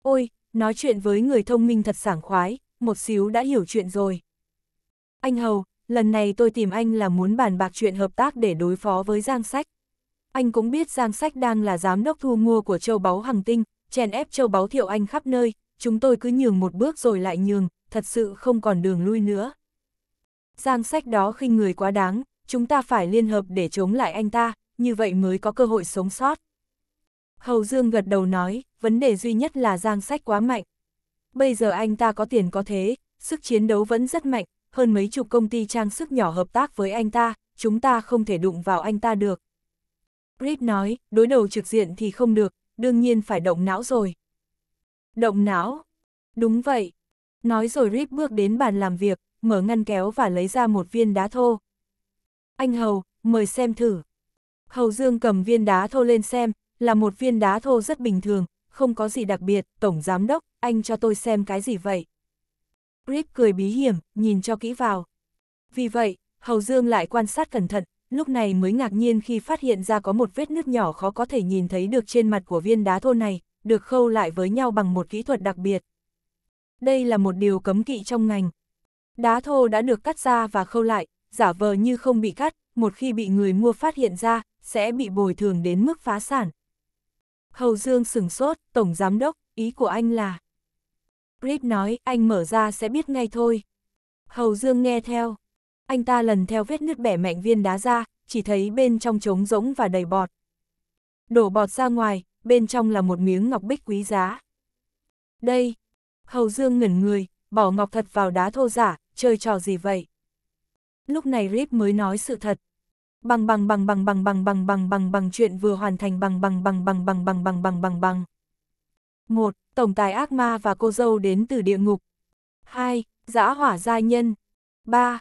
Ôi, nói chuyện với người thông minh thật sảng khoái, một xíu đã hiểu chuyện rồi. Anh Hầu, lần này tôi tìm anh là muốn bàn bạc chuyện hợp tác để đối phó với Giang Sách. Anh cũng biết Giang Sách đang là giám đốc thu mua của châu báu Hằng tinh, chèn ép châu báu thiệu anh khắp nơi, chúng tôi cứ nhường một bước rồi lại nhường, thật sự không còn đường lui nữa. Giang Sách đó khinh người quá đáng, chúng ta phải liên hợp để chống lại anh ta, như vậy mới có cơ hội sống sót. Hầu Dương gật đầu nói, vấn đề duy nhất là Giang Sách quá mạnh. Bây giờ anh ta có tiền có thế, sức chiến đấu vẫn rất mạnh, hơn mấy chục công ty trang sức nhỏ hợp tác với anh ta, chúng ta không thể đụng vào anh ta được. Rip nói, đối đầu trực diện thì không được, đương nhiên phải động não rồi. Động não? Đúng vậy. Nói rồi Rip bước đến bàn làm việc, mở ngăn kéo và lấy ra một viên đá thô. Anh Hầu, mời xem thử. Hầu Dương cầm viên đá thô lên xem, là một viên đá thô rất bình thường, không có gì đặc biệt, Tổng Giám Đốc, anh cho tôi xem cái gì vậy? Rip cười bí hiểm, nhìn cho kỹ vào. Vì vậy, Hầu Dương lại quan sát cẩn thận, lúc này mới ngạc nhiên khi phát hiện ra có một vết nứt nhỏ khó có thể nhìn thấy được trên mặt của viên đá thô này, được khâu lại với nhau bằng một kỹ thuật đặc biệt. Đây là một điều cấm kỵ trong ngành. Đá thô đã được cắt ra và khâu lại, giả vờ như không bị cắt, một khi bị người mua phát hiện ra, sẽ bị bồi thường đến mức phá sản. Hầu Dương sửng sốt, Tổng Giám Đốc, ý của anh là... Grip nói, anh mở ra sẽ biết ngay thôi. Hầu Dương nghe theo anh ta lần theo vết nứt bẻ mạnh viên đá ra, chỉ thấy bên trong trống rỗng và đầy bọt. Đổ bọt ra ngoài, bên trong là một miếng ngọc bích quý giá. Đây, Hầu Dương ngẩn người, bỏ ngọc thật vào đá thô giả, chơi trò gì vậy? Lúc này Rip mới nói sự thật. Bằng bằng bằng bằng bằng bằng bằng bằng bằng bằng chuyện vừa hoàn thành bằng bằng bằng bằng bằng bằng bằng bằng bằng bằng. 1. Tổng tài ác ma và cô dâu đến từ địa ngục. 2. Giã hỏa gia nhân. 3.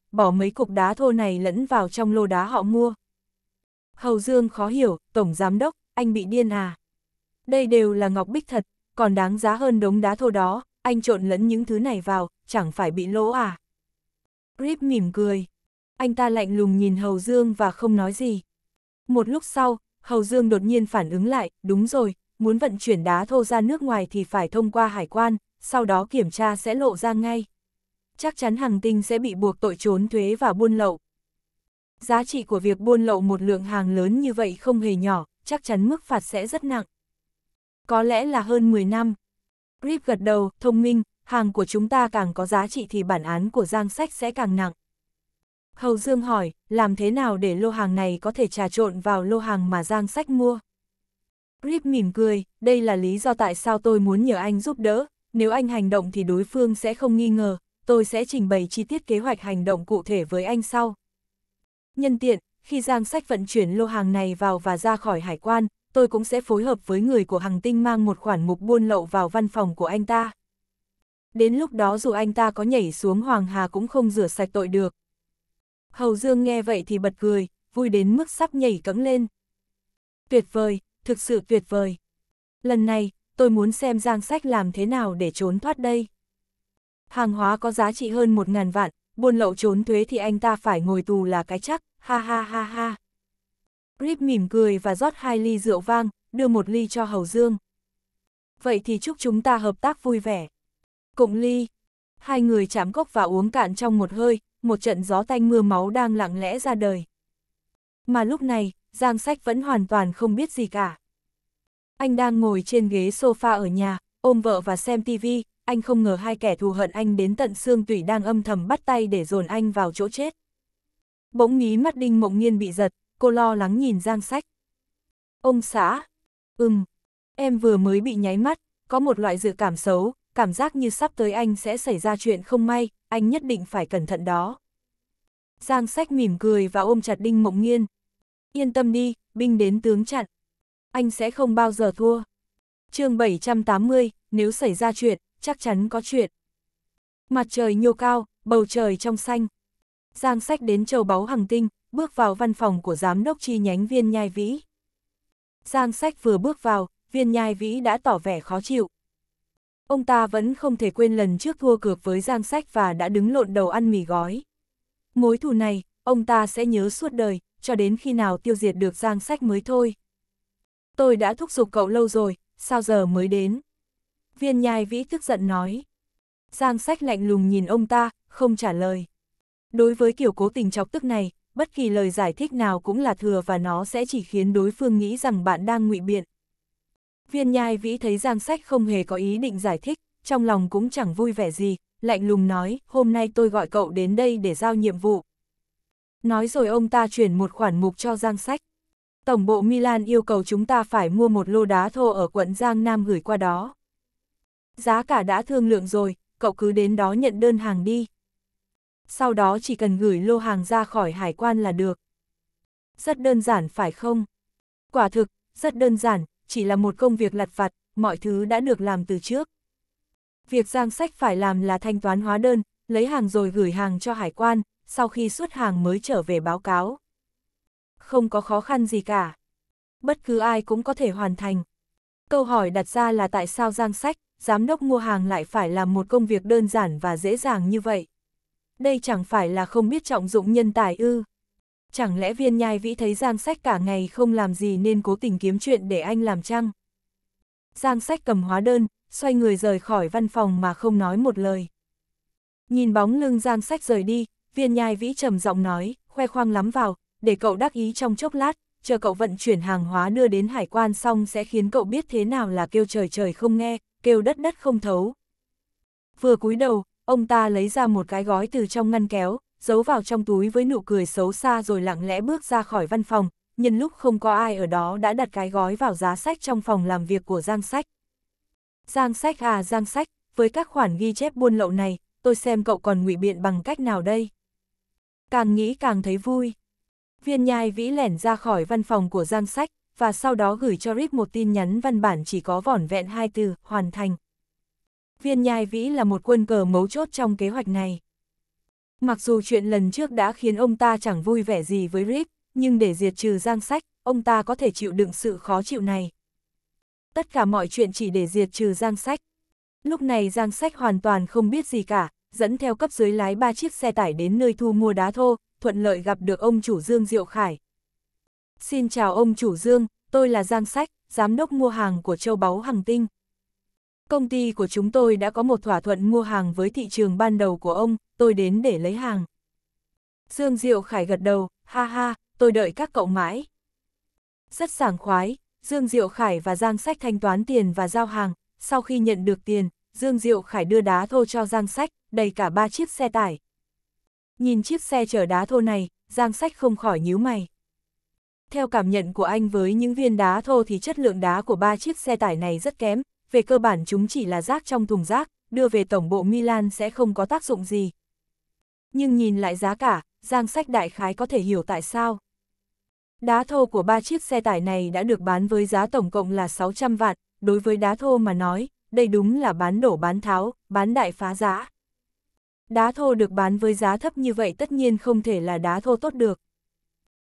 bỏ mấy cục đá thô này lẫn vào trong lô đá họ mua. Hầu Dương khó hiểu, Tổng Giám Đốc, anh bị điên à? Đây đều là ngọc bích thật, còn đáng giá hơn đống đá thô đó, anh trộn lẫn những thứ này vào, chẳng phải bị lỗ à? Rip mỉm cười. Anh ta lạnh lùng nhìn Hầu Dương và không nói gì. Một lúc sau, Hầu Dương đột nhiên phản ứng lại, đúng rồi, muốn vận chuyển đá thô ra nước ngoài thì phải thông qua hải quan, sau đó kiểm tra sẽ lộ ra ngay chắc chắn hàng tinh sẽ bị buộc tội trốn thuế và buôn lậu. Giá trị của việc buôn lậu một lượng hàng lớn như vậy không hề nhỏ, chắc chắn mức phạt sẽ rất nặng. Có lẽ là hơn 10 năm. Grip gật đầu, thông minh, hàng của chúng ta càng có giá trị thì bản án của Giang Sách sẽ càng nặng. Hầu Dương hỏi, làm thế nào để lô hàng này có thể trà trộn vào lô hàng mà Giang Sách mua? Grip mỉm cười, đây là lý do tại sao tôi muốn nhờ anh giúp đỡ, nếu anh hành động thì đối phương sẽ không nghi ngờ, tôi sẽ trình bày chi tiết kế hoạch hành động cụ thể với anh sau. Nhân tiện, khi Giang Sách vận chuyển lô hàng này vào và ra khỏi hải quan, tôi cũng sẽ phối hợp với người của hàng tinh mang một khoản mục buôn lậu vào văn phòng của anh ta. Đến lúc đó dù anh ta có nhảy xuống Hoàng Hà cũng không rửa sạch tội được. Hầu Dương nghe vậy thì bật cười, vui đến mức sắp nhảy cẫng lên. Tuyệt vời, thực sự tuyệt vời. Lần này, tôi muốn xem Giang Sách làm thế nào để trốn thoát đây hàng hóa có giá trị hơn một ngàn vạn, buôn lậu trốn thuế thì anh ta phải ngồi tù là cái chắc, ha ha ha ha. Rip mỉm cười và rót hai ly rượu vang, đưa một ly cho Hầu Dương. Vậy thì chúc chúng ta hợp tác vui vẻ. Cụng ly. Hai người chạm cốc và uống cạn trong một hơi, một trận gió tanh mưa máu đang lặng lẽ ra đời. Mà lúc này, Giang Sách vẫn hoàn toàn không biết gì cả. Anh đang ngồi trên ghế sofa ở nhà, ôm vợ và xem tivi, anh không ngờ hai kẻ thù hận anh đến tận xương tủy đang âm thầm bắt tay để dồn anh vào chỗ chết. Bỗng mí mắt đinh mộng Nhiên bị giật, cô lo lắng nhìn Giang Sách. Ông xã, ừm, em vừa mới bị nháy mắt, có một loại dự cảm xấu, cảm giác như sắp tới anh sẽ xảy ra chuyện không may, anh nhất định phải cẩn thận đó. Giang Sách mỉm cười và ôm chặt đinh mộng Nhiên. Yên tâm đi, binh đến tướng chặn. Anh sẽ không bao giờ thua. chương 780, nếu xảy ra chuyện, chắc chắn có chuyện. Mặt trời nhô cao, bầu trời trong xanh. Giang sách đến châu báu hằng tinh, bước vào văn phòng của giám đốc chi nhánh viên nhai vĩ. Giang sách vừa bước vào, viên nhai vĩ đã tỏ vẻ khó chịu. Ông ta vẫn không thể quên lần trước thua cược với Giang sách và đã đứng lộn đầu ăn mì gói. Mối thù này, ông ta sẽ nhớ suốt đời, cho đến khi nào tiêu diệt được Giang sách mới thôi. Tôi đã thúc giục cậu lâu rồi, sao giờ mới đến? viên nhai vĩ tức giận nói. Giang sách lạnh lùng nhìn ông ta, không trả lời. Đối với kiểu cố tình chọc tức này, bất kỳ lời giải thích nào cũng là thừa và nó sẽ chỉ khiến đối phương nghĩ rằng bạn đang ngụy biện. Viên nhai vĩ thấy giang sách không hề có ý định giải thích, trong lòng cũng chẳng vui vẻ gì, lạnh lùng nói, hôm nay tôi gọi cậu đến đây để giao nhiệm vụ. Nói rồi ông ta chuyển một khoản mục cho giang sách. Tổng bộ Milan yêu cầu chúng ta phải mua một lô đá thô ở quận Giang Nam gửi qua đó giá cả đã thương lượng rồi, cậu cứ đến đó nhận đơn hàng đi. Sau đó chỉ cần gửi lô hàng ra khỏi hải quan là được. Rất đơn giản phải không? Quả thực, rất đơn giản, chỉ là một công việc lặt vặt, mọi thứ đã được làm từ trước. Việc Giang Sách phải làm là thanh toán hóa đơn, lấy hàng rồi gửi hàng cho hải quan, sau khi xuất hàng mới trở về báo cáo. Không có khó khăn gì cả. Bất cứ ai cũng có thể hoàn thành. Câu hỏi đặt ra là tại sao Giang Sách, giám đốc mua hàng lại phải làm một công việc đơn giản và dễ dàng như vậy. Đây chẳng phải là không biết trọng dụng nhân tài ư. Chẳng lẽ viên nhai vĩ thấy Giang Sách cả ngày không làm gì nên cố tình kiếm chuyện để anh làm chăng? Giang Sách cầm hóa đơn, xoay người rời khỏi văn phòng mà không nói một lời. Nhìn bóng lưng Giang Sách rời đi, viên nhai vĩ trầm giọng nói, khoe khoang lắm vào, để cậu đắc ý trong chốc lát, chờ cậu vận chuyển hàng hóa đưa đến hải quan xong sẽ khiến cậu biết thế nào là kêu trời trời không nghe, kêu đất đất không thấu. Vừa cúi đầu, ông ta lấy ra một cái gói từ trong ngăn kéo, giấu vào trong túi với nụ cười xấu xa rồi lặng lẽ bước ra khỏi văn phòng, nhân lúc không có ai ở đó đã đặt cái gói vào giá sách trong phòng làm việc của Giang Sách. Giang Sách à Giang Sách, với các khoản ghi chép buôn lậu này, tôi xem cậu còn ngụy biện bằng cách nào đây. Càng nghĩ càng thấy vui. Viên nhai vĩ lẻn ra khỏi văn phòng của Giang Sách, và sau đó gửi cho RIP một tin nhắn văn bản chỉ có vỏn vẹn hai từ, hoàn thành. Viên nhai vĩ là một quân cờ mấu chốt trong kế hoạch này. Mặc dù chuyện lần trước đã khiến ông ta chẳng vui vẻ gì với RIP, nhưng để diệt trừ giang sách, ông ta có thể chịu đựng sự khó chịu này. Tất cả mọi chuyện chỉ để diệt trừ giang sách. Lúc này giang sách hoàn toàn không biết gì cả, dẫn theo cấp dưới lái ba chiếc xe tải đến nơi thu mua đá thô, thuận lợi gặp được ông chủ Dương Diệu Khải, Xin chào ông chủ Dương, tôi là Giang Sách, giám đốc mua hàng của châu báu Hằng Tinh. Công ty của chúng tôi đã có một thỏa thuận mua hàng với thị trường ban đầu của ông, tôi đến để lấy hàng. Dương Diệu Khải gật đầu, ha ha, tôi đợi các cậu mãi. Rất sảng khoái, Dương Diệu Khải và Giang Sách thanh toán tiền và giao hàng. Sau khi nhận được tiền, Dương Diệu Khải đưa đá thô cho Giang Sách, đầy cả ba chiếc xe tải. Nhìn chiếc xe chở đá thô này, Giang Sách không khỏi nhíu mày. Theo cảm nhận của anh với những viên đá thô thì chất lượng đá của ba chiếc xe tải này rất kém, về cơ bản chúng chỉ là rác trong thùng rác, đưa về tổng bộ Milan sẽ không có tác dụng gì. Nhưng nhìn lại giá cả, Giang Sách đại khái có thể hiểu tại sao. Đá thô của ba chiếc xe tải này đã được bán với giá tổng cộng là 600 vạn, đối với đá thô mà nói, đây đúng là bán đổ bán tháo, bán đại phá giá. Đá thô được bán với giá thấp như vậy tất nhiên không thể là đá thô tốt được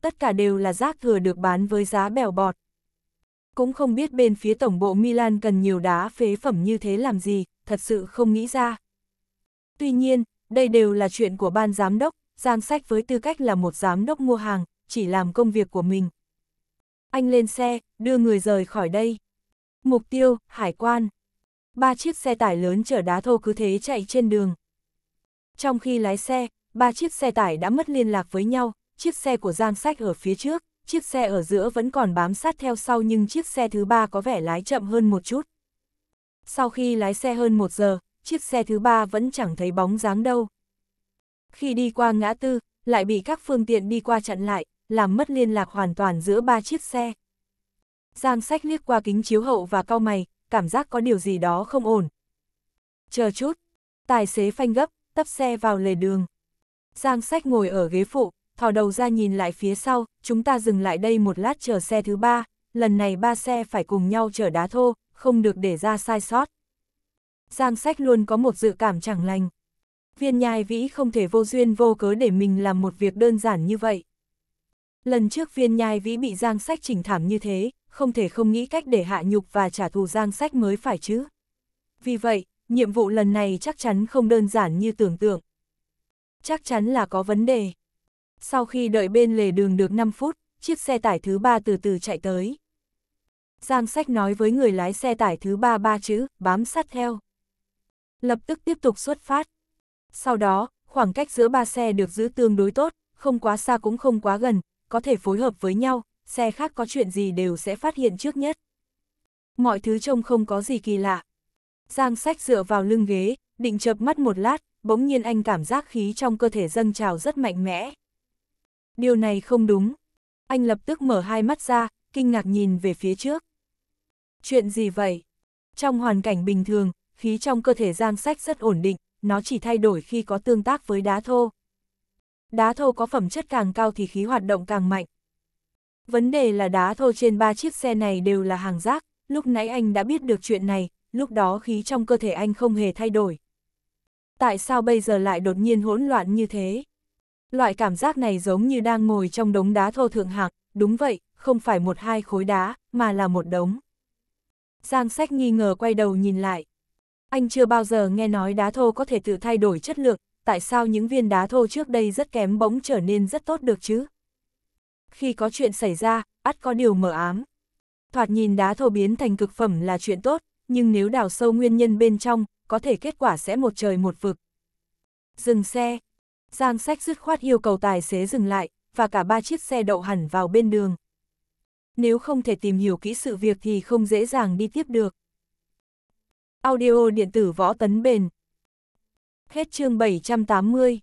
tất cả đều là rác thừa được bán với giá bèo bọt. Cũng không biết bên phía tổng bộ Milan cần nhiều đá phế phẩm như thế làm gì, thật sự không nghĩ ra. Tuy nhiên, đây đều là chuyện của ban giám đốc, Giang Sách với tư cách là một giám đốc mua hàng, chỉ làm công việc của mình. Anh lên xe, đưa người rời khỏi đây. Mục tiêu, hải quan. Ba chiếc xe tải lớn chở đá thô cứ thế chạy trên đường. Trong khi lái xe, ba chiếc xe tải đã mất liên lạc với nhau, chiếc xe của Giang Sách ở phía trước, chiếc xe ở giữa vẫn còn bám sát theo sau nhưng chiếc xe thứ ba có vẻ lái chậm hơn một chút. Sau khi lái xe hơn một giờ, chiếc xe thứ ba vẫn chẳng thấy bóng dáng đâu. Khi đi qua ngã tư, lại bị các phương tiện đi qua chặn lại, làm mất liên lạc hoàn toàn giữa ba chiếc xe. Giang sách liếc qua kính chiếu hậu và cau mày, cảm giác có điều gì đó không ổn. Chờ chút, tài xế phanh gấp, tấp xe vào lề đường. Giang sách ngồi ở ghế phụ, thò đầu ra nhìn lại phía sau, chúng ta dừng lại đây một lát chờ xe thứ ba, lần này ba xe phải cùng nhau chở đá thô, không được để ra sai sót. Giang sách luôn có một dự cảm chẳng lành. Viên nhai vĩ không thể vô duyên vô cớ để mình làm một việc đơn giản như vậy. Lần trước viên nhai vĩ bị giang sách chỉnh thảm như thế, không thể không nghĩ cách để hạ nhục và trả thù giang sách mới phải chứ. Vì vậy, nhiệm vụ lần này chắc chắn không đơn giản như tưởng tượng. Chắc chắn là có vấn đề sau khi đợi bên lề đường được 5 phút, chiếc xe tải thứ ba từ từ chạy tới. Giang sách nói với người lái xe tải thứ ba ba chữ, bám sát theo. Lập tức tiếp tục xuất phát. Sau đó, khoảng cách giữa ba xe được giữ tương đối tốt, không quá xa cũng không quá gần, có thể phối hợp với nhau, xe khác có chuyện gì đều sẽ phát hiện trước nhất. Mọi thứ trông không có gì kỳ lạ. Giang sách dựa vào lưng ghế, định chợp mắt một lát, bỗng nhiên anh cảm giác khí trong cơ thể dâng trào rất mạnh mẽ. Điều này không đúng. Anh lập tức mở hai mắt ra, kinh ngạc nhìn về phía trước. Chuyện gì vậy? Trong hoàn cảnh bình thường, khí trong cơ thể Giang Sách rất ổn định, nó chỉ thay đổi khi có tương tác với đá thô. Đá thô có phẩm chất càng cao thì khí hoạt động càng mạnh. Vấn đề là đá thô trên ba chiếc xe này đều là hàng rác, lúc nãy anh đã biết được chuyện này, lúc đó khí trong cơ thể anh không hề thay đổi. Tại sao bây giờ lại đột nhiên hỗn loạn như thế? Loại cảm giác này giống như đang ngồi trong đống đá thô thượng hạng, đúng vậy, không phải một hai khối đá, mà là một đống. Giang sách nghi ngờ quay đầu nhìn lại. Anh chưa bao giờ nghe nói đá thô có thể tự thay đổi chất lượng, tại sao những viên đá thô trước đây rất kém bỗng trở nên rất tốt được chứ? Khi có chuyện xảy ra, ắt có điều mở ám. Thoạt nhìn đá thô biến thành cực phẩm là chuyện tốt, nhưng nếu đào sâu nguyên nhân bên trong, có thể kết quả sẽ một trời một vực. Dừng xe, Giang Sách dứt khoát yêu cầu tài xế dừng lại, và cả ba chiếc xe đậu hẳn vào bên đường. Nếu không thể tìm hiểu kỹ sự việc thì không dễ dàng đi tiếp được. Audio điện tử võ tấn bền. Hết chương 780